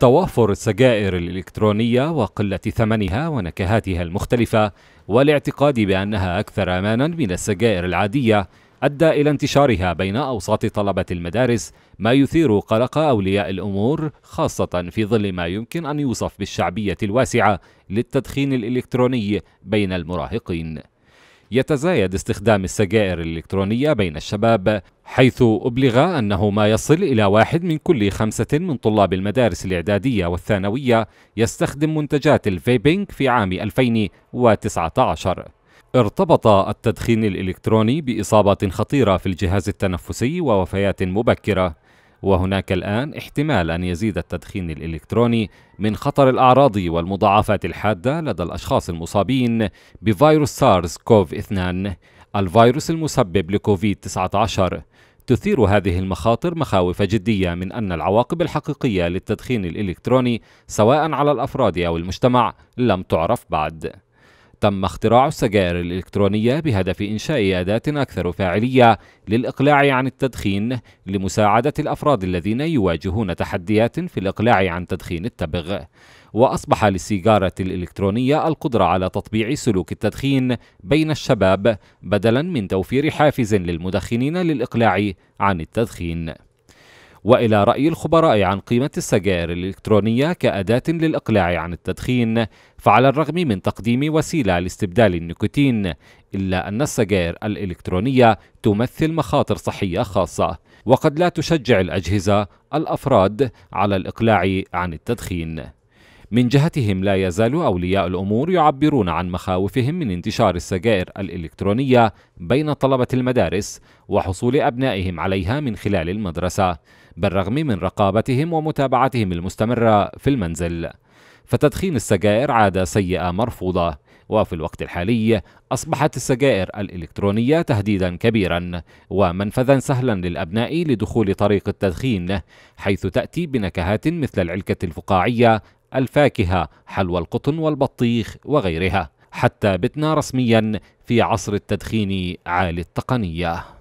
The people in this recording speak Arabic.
توافر السجائر الإلكترونية وقلة ثمنها ونكهاتها المختلفة والاعتقاد بأنها أكثر أمانا من السجائر العادية أدى إلى انتشارها بين أوساط طلبة المدارس ما يثير قلق أولياء الأمور خاصة في ظل ما يمكن أن يوصف بالشعبية الواسعة للتدخين الإلكتروني بين المراهقين يتزايد استخدام السجائر الإلكترونية بين الشباب حيث أبلغ أنه ما يصل إلى واحد من كل خمسة من طلاب المدارس الإعدادية والثانوية يستخدم منتجات الفيبينغ في عام 2019 ارتبط التدخين الإلكتروني بإصابات خطيرة في الجهاز التنفسي ووفيات مبكرة وهناك الآن احتمال أن يزيد التدخين الإلكتروني من خطر الأعراض والمضاعفات الحادة لدى الأشخاص المصابين بفيروس سارس كوف 2 الفيروس المسبب لكوفيد 19 تثير هذه المخاطر مخاوف جدية من أن العواقب الحقيقية للتدخين الإلكتروني سواء على الأفراد أو المجتمع لم تعرف بعد تم اختراع السجائر الإلكترونية بهدف إنشاء أداة أكثر فاعلية للإقلاع عن التدخين لمساعدة الأفراد الذين يواجهون تحديات في الإقلاع عن تدخين التبغ وأصبح للسيجارة الإلكترونية القدرة على تطبيع سلوك التدخين بين الشباب بدلا من توفير حافز للمدخنين للإقلاع عن التدخين والى راي الخبراء عن قيمه السجائر الالكترونيه كاداه للاقلاع عن التدخين فعلى الرغم من تقديم وسيله لاستبدال النيكوتين الا ان السجائر الالكترونيه تمثل مخاطر صحيه خاصه وقد لا تشجع الاجهزه الافراد على الاقلاع عن التدخين من جهتهم لا يزال أولياء الأمور يعبرون عن مخاوفهم من انتشار السجائر الإلكترونية بين طلبة المدارس وحصول أبنائهم عليها من خلال المدرسة بالرغم من رقابتهم ومتابعتهم المستمرة في المنزل فتدخين السجائر عادة سيئة مرفوضة وفي الوقت الحالي أصبحت السجائر الإلكترونية تهديدا كبيرا ومنفذا سهلا للأبناء لدخول طريق التدخين حيث تأتي بنكهات مثل العلكة الفقاعية الفاكهة حلوى القطن والبطيخ وغيرها حتى بتنا رسميا في عصر التدخين عالي التقنيه